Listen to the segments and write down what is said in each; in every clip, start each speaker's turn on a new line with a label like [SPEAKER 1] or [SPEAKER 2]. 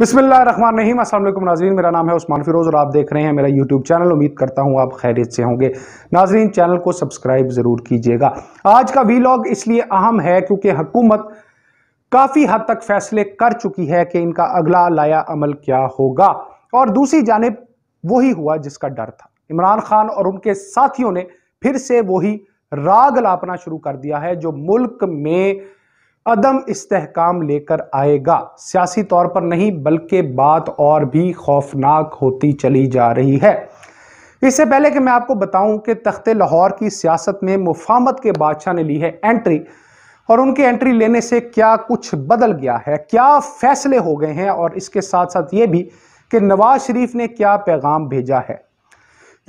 [SPEAKER 1] बिस्मिल्लाम असल नाजरीन मेरा नाम है उस्मान फिरोज़ और आप देख रहे हैं मेरा यूट्यूब चैनल उम्मीद करता हूँ आप खैरियत से होंगे नाजरीन चैनल को सब्सक्राइब ज़रूर कीजिएगा आज का वीलॉग इसलिए अहम है क्योंकि हुकूमत काफ़ी हद तक फैसले कर चुकी है कि इनका अगला लाया अमल क्या होगा और दूसरी जानब वही हुआ जिसका डर था इमरान खान और उनके साथियों ने फिर से वही राग लापना शुरू कर दिया है जो मुल्क में अदम इस्तेकाम लेकर आएगा सियासी तौर पर नहीं बल्कि बात और भी खौफनाक होती चली जा रही है इससे पहले कि मैं आपको बताऊं कि तख्त लाहौर की सियासत में मुफामत के बादशाह ने ली है एंट्री और उनके एंट्री लेने से क्या कुछ बदल गया है क्या फैसले हो गए हैं और इसके साथ साथ ये भी कि नवाज शरीफ ने क्या पैगाम भेजा है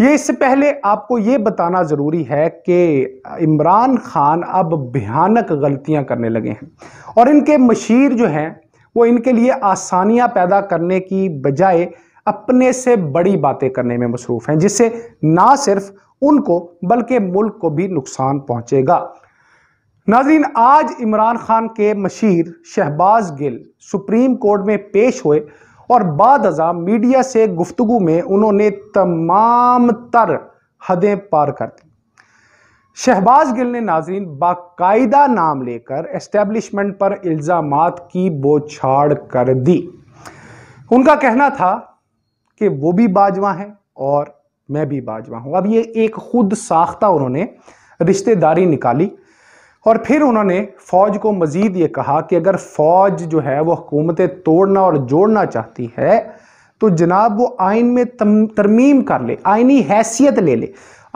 [SPEAKER 1] ये इससे पहले आपको ये बताना ज़रूरी है कि इमरान खान अब भयानक गलतियां करने लगे हैं और इनके मशीर जो हैं वो इनके लिए आसानियां पैदा करने की बजाय अपने से बड़ी बातें करने में मसरूफ़ हैं जिससे ना सिर्फ उनको बल्कि मुल्क को भी नुकसान पहुंचेगा नाजरीन आज इमरान खान के मशीर शहबाज गिल सुप्रीम कोर्ट में पेश हुए और बाद अजा मीडिया से गुफ्तु में उन्होंने तमाम तर हदें पार कर दी शहबाज गिल ने नाजरीन बाकायदा नाम लेकर एस्टेब्लिशमेंट पर इल्ज़ाम की बोछाड़ कर दी उनका कहना था कि वो भी बाजवा हैं और मैं भी बाजवा हूं अब ये एक खुद साख्ता उन्होंने रिश्तेदारी निकाली और फिर उन्होंने फ़ौज को मज़ीद ये कहा कि अगर फ़ौज जो है वह हुकूमतें तोड़ना और जोड़ना चाहती है तो जनाब वो आइन में तरमीम कर ले आइनी हैसियत ले ले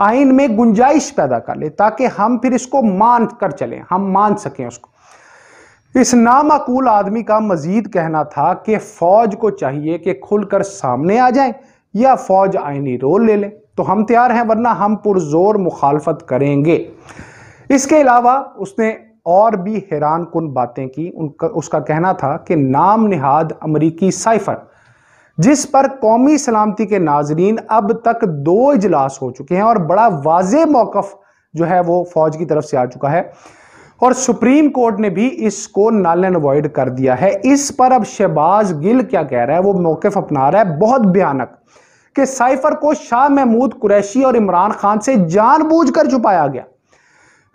[SPEAKER 1] आइन में गुंजाइश पैदा कर ले ताकि हम फिर इसको मान कर चलें हम मान सकें उसको इस नामाकूल आदमी का मजीद कहना था कि फौज को चाहिए कि खुलकर सामने आ जाए या फौज आइनी रोल ले लें तो हम तैयार हैं वरना हम पुरजोर मुखालफत करेंगे इसके अलावा उसने और भी हैरान कन बातें की उनका उसका कहना था कि नाम निहाद अमरीकी साइफर जिस पर कौमी सलामती के नाजरीन अब तक दो इजलास हो चुके हैं और बड़ा वाज मौकफ जो है वो फौज की तरफ से आ चुका है और सुप्रीम कोर्ट ने भी इसको नाल एंड अवॉइड कर दिया है इस पर अब शहबाज गिल क्या कह रहा है वो मौकफ अपना रहा है बहुत भयानक कि साइफर को शाह महमूद कुरैशी और इमरान खान से जानबूझकर छुपाया गया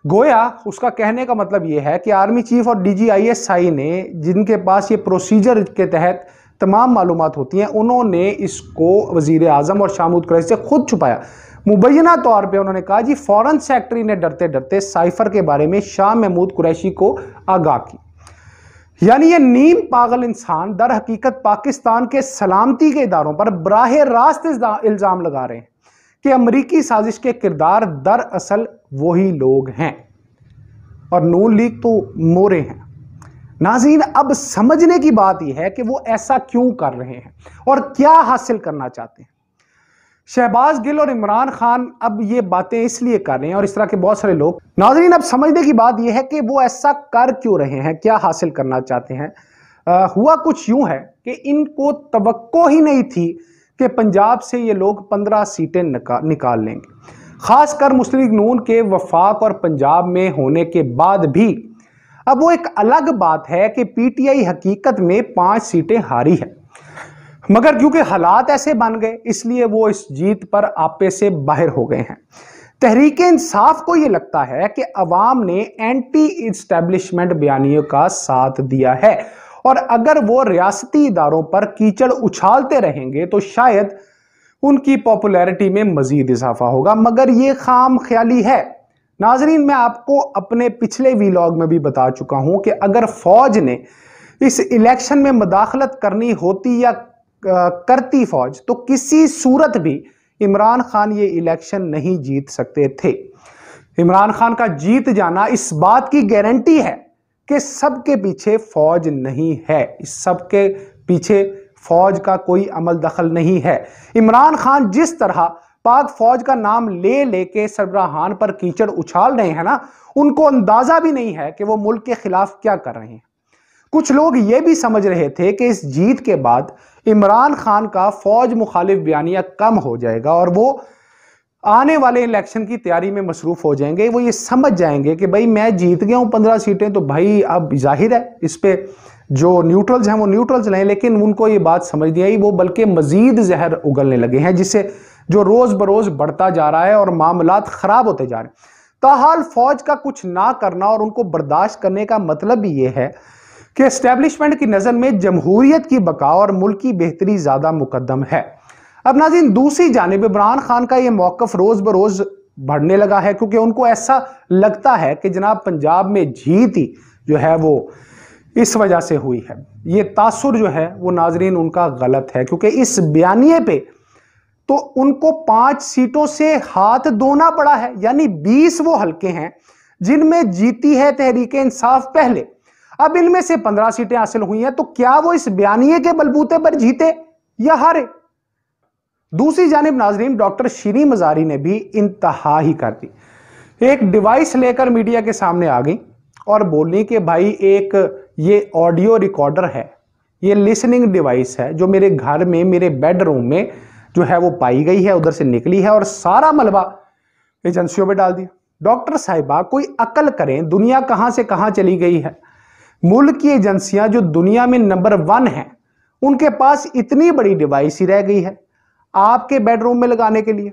[SPEAKER 1] गोया उसका कहने का मतलब ये है कि आर्मी चीफ और डीजीआईएसआई ने जिनके पास ये प्रोसीजर के तहत तमाम मालूम होती हैं उन्होंने इसको वजीर अजम और शामूद क्रैश से खुद छुपाया मुबैना तौर पे उन्होंने कहा जी फॉरेन सेक्रेटरी ने डरते डरते साइफर के बारे में शाह महमूद कुरैशी को आगाह की यानी ये नीम पागल इंसान दर हकीकत पाकिस्तान के सलामती के इदारों पर बराह रास्त इल्ज़ाम लगा रहे हैं कि अमरीकी साजिश के किरदार दरअसल वही लोग हैं और नून लीग तो मोरे हैं नाजीन अब समझने की बात यह है कि वो ऐसा क्यों कर रहे हैं और क्या हासिल करना चाहते हैं शहबाज गिल और इमरान खान अब ये बातें इसलिए कर रहे हैं और इस तरह के बहुत सारे लोग नाजरीन अब समझने की बात यह है कि वो ऐसा कर क्यों रहे हैं क्या हासिल करना चाहते हैं आ, हुआ कुछ यूं है कि इनको तो ही नहीं थी कि पंजाब से ये लोग पंद्रह सीटें निका, निकाल लेंगे खासकर मुस्लिम नून के वफाक और पंजाब में होने के बाद भी अब वो एक अलग बात है कि पीटीआई हकीकत में पांच सीटें हारी है मगर क्योंकि हालात ऐसे बन गए इसलिए वो इस जीत पर आपे से बाहर हो गए हैं तहरीक इंसाफ को ये लगता है कि अवाम ने एंटी इस्टेब्लिशमेंट बयानियों का साथ दिया है और अगर वो रियासती इदारों पर कीचड़ उछालते रहेंगे तो शायद उनकी पॉपुलैरिटी में मजीद इजाफा होगा मगर ये खाम ख्याली है नाजरीन मैं आपको अपने पिछले वीलॉग में भी बता चुका हूं कि अगर फौज ने इस इलेक्शन में मदाखलत करनी होती या करती फौज तो किसी सूरत भी इमरान खान ये इलेक्शन नहीं जीत सकते थे इमरान खान का जीत जाना इस बात की गारंटी है कि सबके पीछे फौज नहीं है इस सबके पीछे फौज का कोई अमल दखल नहीं है इमरान खान जिस तरह पाक फौज का नाम ले लेके सरब्राहान पर कीचड़ उछाल रहे हैं ना उनको अंदाजा भी नहीं है कि वो मुल्क के खिलाफ क्या कर रहे हैं कुछ लोग ये भी समझ रहे थे कि इस जीत के बाद इमरान खान का फौज मुखालिफ बयानिया कम हो जाएगा और वो आने वाले इलेक्शन की तैयारी में मसरूफ हो जाएंगे वो ये समझ जाएंगे कि भाई मैं जीत गया हूँ पंद्रह सीटें तो भाई अब जाहिर है इस पर जो न्यूट्रल्स हैं वो न्यूट्रल्स रहे लेकिन उनको ये बात समझ नहीं आई वो बल्कि मजीद जहर उगलने लगे हैं जिससे जो रोज़ बरोज़ बढ़ता जा रहा है और मामला ख़राब होते जा रहे हैं ताहाल फौज का कुछ ना करना और उनको बर्दाश्त करने का मतलब ये है कि इस्टेब्लिशमेंट की नज़र में जमहूरीत की बका और मुल्क की बेहतरी ज़्यादा मुकदम है अब नाजीन दूसरी जानब इमरान खान का ये मौकफ रोज बरोज बढ़ने लगा है क्योंकि उनको ऐसा लगता है कि जनाब पंजाब में जीत ही जो है वो इस वजह से हुई है ये तासर जो है वो नाजरीन उनका गलत है क्योंकि इस बयानिए पे तो उनको पांच सीटों से हाथ धोना पड़ा है यानी बीस वो हल्के हैं जिनमें जीती है तहरीक इंसाफ पहले अब इनमें से पंद्रह सीटें हासिल हुई हैं तो क्या वो इस बयानिए के बलबूते पर जीते या हारे दूसरी जानब नाजरीन डॉक्टर शीरी मजारी ने भी इंतहा ही कर दी एक डिवाइस लेकर मीडिया के सामने आ गई और बोली कि भाई एक ये ऑडियो रिकॉर्डर है ये लिसनिंग डिवाइस है जो मेरे घर में मेरे बेडरूम में जो है वो पाई गई है उधर से निकली है और सारा मलबा एजेंसियों में डाल दिया डॉक्टर साहिबा कोई अकल करें दुनिया कहाँ से कहाँ चली गई है मुल्क की एजेंसियां जो दुनिया में नंबर वन हैं उनके पास इतनी बड़ी डिवाइस ही रह गई है आपके बेडरूम में लगाने के लिए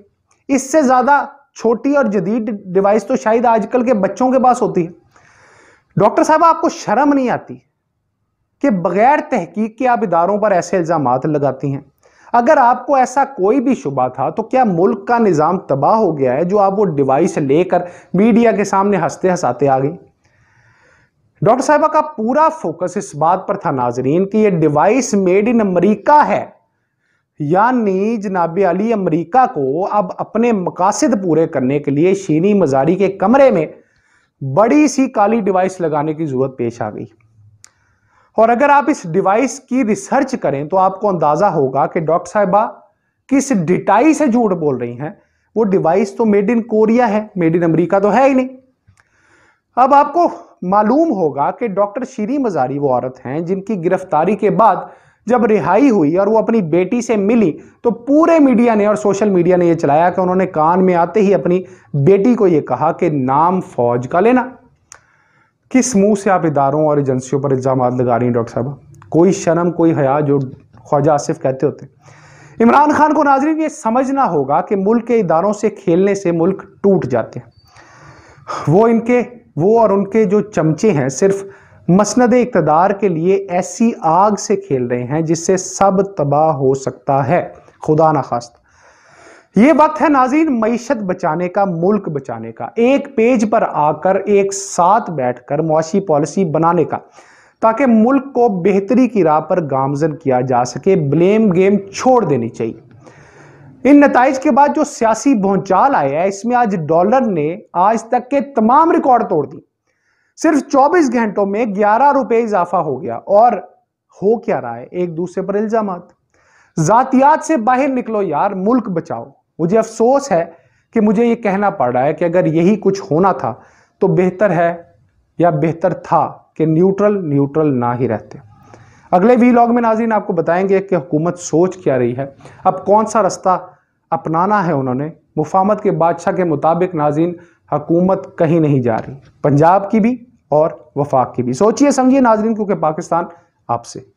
[SPEAKER 1] इससे ज़्यादा छोटी और जदीद डिवाइस तो शायद आजकल के बच्चों के पास होती है डॉक्टर साहब आपको शर्म नहीं आती कि बगैर तहकीक के आप इदारों पर ऐसे इल्ज़ाम लगाती हैं अगर आपको ऐसा कोई भी शुबा था तो क्या मुल्क का निज़ाम तबाह हो गया है जो आप वो डिवाइस लेकर मीडिया के सामने हंसते हंसाते आ गई डॉक्टर साहबा का पूरा फोकस इस बात पर था नाजरीन कि ये डिवाइस मेड इन अमेरिका है यानी जनाब अली अमरीका को अब अपने मकासद पूरे करने के लिए शीनी मजारी के कमरे में बड़ी सी काली डिवाइस लगाने की ज़रूरत पेश आ गई और अगर आप इस डिवाइस की रिसर्च करें तो आपको अंदाज़ा होगा कि डॉक्टर साहबा किस डिटाई से झूठ बोल रही हैं वो डिवाइस तो मेड इन कोरिया है मेड इन अमरीका तो है ही नहीं अब आपको मालूम होगा कि डॉक्टर शीरी मजारी वो औरत हैं जिनकी गिरफ्तारी के बाद जब रिहाई हुई और वो अपनी बेटी से मिली तो पूरे मीडिया ने और सोशल मीडिया ने ये चलाया कि उन्होंने कान में आते ही अपनी बेटी को ये कहा कि नाम फौज का लेना किस मुंह से आप इदारों और एजेंसियों पर इल्ज़ाम लगा रही हैं डॉक्टर साहब कोई शर्म कोई हया जो ख्वाजा आसिफ कहते होते इमरान खान को नाजरीन ये समझना होगा कि मुल्क के इदारों से खेलने से मुल्क टूट जाते हैं वो इनके वो और उनके जो चमचे हैं सिर्फ मसंद इकतदार के लिए ऐसी आग से खेल रहे हैं जिससे सब तबाह हो सकता है खुदा ना खास्त ये वक्त है नाजीन मीशत बचाने का मुल्क बचाने का एक पेज पर आकर एक साथ बैठकर मुआशी पॉलिसी बनाने का ताकि मुल्क को बेहतरी की राह पर गामजन किया जा सके ब्लेम गेम छोड़ देनी चाहिए इन नतज के बाद जो सियासी भूचाल आया है इसमें आज डॉलर ने आज तक के तमाम रिकॉर्ड तोड़ दिए सिर्फ 24 घंटों में ग्यारह रुपए इजाफा हो गया और हो क्या रहा है एक दूसरे पर इल्जाम जातियात से बाहर निकलो यार मुल्क बचाओ मुझे अफसोस है कि मुझे ये कहना पड़ रहा है कि अगर यही कुछ होना था तो बेहतर है या बेहतर था कि न्यूट्रल न्यूट्रल ना ही रहते अगले वी में नाजीन आपको बताएंगे कि हुकूमत सोच क्या रही है अब कौन सा रास्ता अपनाना है उन्होंने मुफामत के बादशाह के मुताबिक नाजीन हकूमत कहीं नहीं जा रही पंजाब की भी और वफाक की भी सोचिए समझिए नाजरीन क्योंकि पाकिस्तान आपसे